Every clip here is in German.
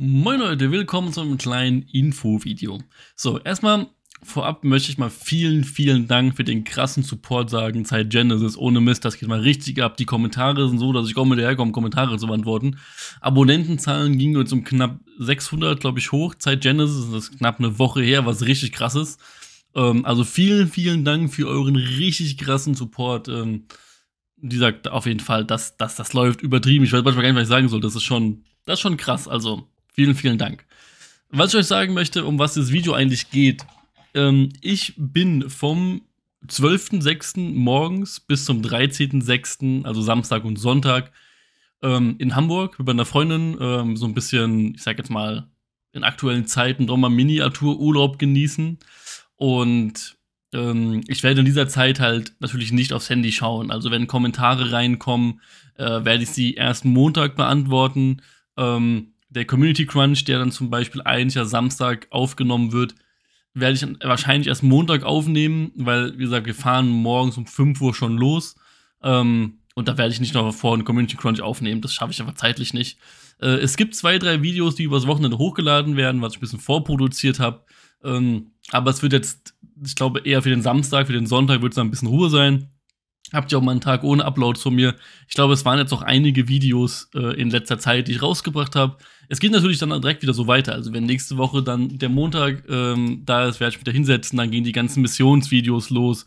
Moin Leute, willkommen zu einem kleinen Info-Video. So, erstmal vorab möchte ich mal vielen, vielen Dank für den krassen Support sagen, seit Genesis, ohne Mist, das geht mal richtig ab. Die Kommentare sind so, dass ich kaum hinterherkomme, Kommentare zu beantworten. Abonnentenzahlen gingen uns um knapp 600, glaube ich, hoch, seit Genesis, das ist knapp eine Woche her, was richtig krass ist. Ähm, also vielen, vielen Dank für euren richtig krassen Support. Ähm, die sagt auf jeden Fall, dass, dass das läuft übertrieben. Ich weiß manchmal gar nicht, was ich sagen soll. Das ist schon, das ist schon krass. Also, Vielen, vielen Dank. Was ich euch sagen möchte, um was das Video eigentlich geht. Ähm, ich bin vom 12.06. morgens bis zum 13.06., also Samstag und Sonntag, ähm, in Hamburg mit meiner Freundin ähm, so ein bisschen, ich sag jetzt mal, in aktuellen Zeiten doch mal Miniatururlaub genießen. Und ähm, ich werde in dieser Zeit halt natürlich nicht aufs Handy schauen. Also wenn Kommentare reinkommen, äh, werde ich sie erst Montag beantworten. Ähm, der Community Crunch, der dann zum Beispiel eigentlich ja Samstag aufgenommen wird, werde ich wahrscheinlich erst Montag aufnehmen, weil, wie gesagt, wir fahren morgens um 5 Uhr schon los. Ähm, und da werde ich nicht noch vor einen Community Crunch aufnehmen. Das schaffe ich einfach zeitlich nicht. Äh, es gibt zwei, drei Videos, die übers Wochenende hochgeladen werden, was ich ein bisschen vorproduziert habe. Ähm, aber es wird jetzt, ich glaube, eher für den Samstag, für den Sonntag wird es dann ein bisschen Ruhe sein. Habt ihr auch mal einen Tag ohne Uploads von mir? Ich glaube, es waren jetzt auch einige Videos äh, in letzter Zeit, die ich rausgebracht habe. Es geht natürlich dann direkt wieder so weiter. Also wenn nächste Woche dann der Montag ähm, da ist, werde ich mich wieder hinsetzen, dann gehen die ganzen Missionsvideos los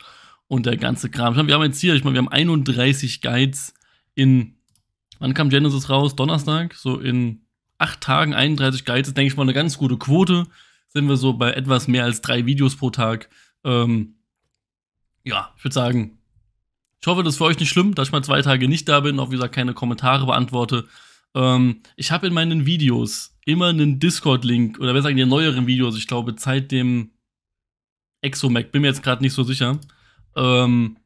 und der ganze Kram. Meine, wir haben jetzt hier, ich meine, wir haben 31 Guides in, wann kam Genesis raus? Donnerstag? So in acht Tagen 31 Guides Das ist, denke ich mal, eine ganz gute Quote. Sind wir so bei etwas mehr als drei Videos pro Tag. Ähm, ja, ich würde sagen, ich hoffe, das ist für euch nicht schlimm, dass ich mal zwei Tage nicht da bin, auch wie gesagt keine Kommentare beantworte. Ähm, ich habe in meinen Videos immer einen Discord-Link oder besser in den neueren Videos, ich glaube, seit dem Exomac, bin mir jetzt gerade nicht so sicher. Ähm,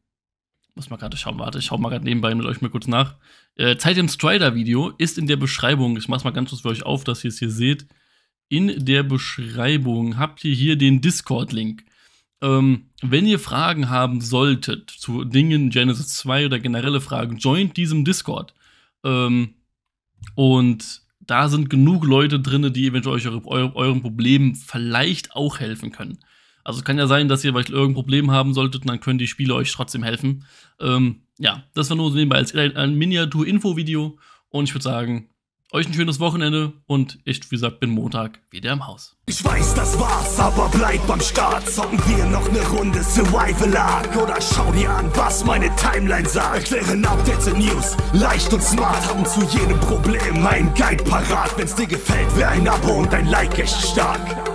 muss mal gerade schauen, warte, ich schau mal gerade nebenbei mit euch mal kurz nach. Äh, seit dem Strider-Video ist in der Beschreibung, ich mach's mal ganz kurz für euch auf, dass ihr es hier seht. In der Beschreibung habt ihr hier den Discord-Link. Ähm, wenn ihr Fragen haben solltet zu Dingen Genesis 2 oder generelle Fragen, joint diesem Discord. Ähm, und da sind genug Leute drin, die eventuell euch eure, eure, euren Problemen vielleicht auch helfen können. Also es kann ja sein, dass ihr vielleicht irgendein Problem haben solltet und dann können die Spiele euch trotzdem helfen. Ähm, ja, das war nur so nebenbei als ein Miniatur-Info-Video und ich würde sagen, euch ein schönes Wochenende und ich, wie gesagt, bin Montag wieder im Haus. Ich weiß, das war's, aber bleib beim Start. Zocken wir noch ne Runde Survival Arc oder schau dir an, was meine Timeline sagt. Erklären Updates und News, leicht und smart, haben zu jedem Problem mein Guide parat. Wenn's dir gefällt, wäre ein Abo und ein Like echt stark.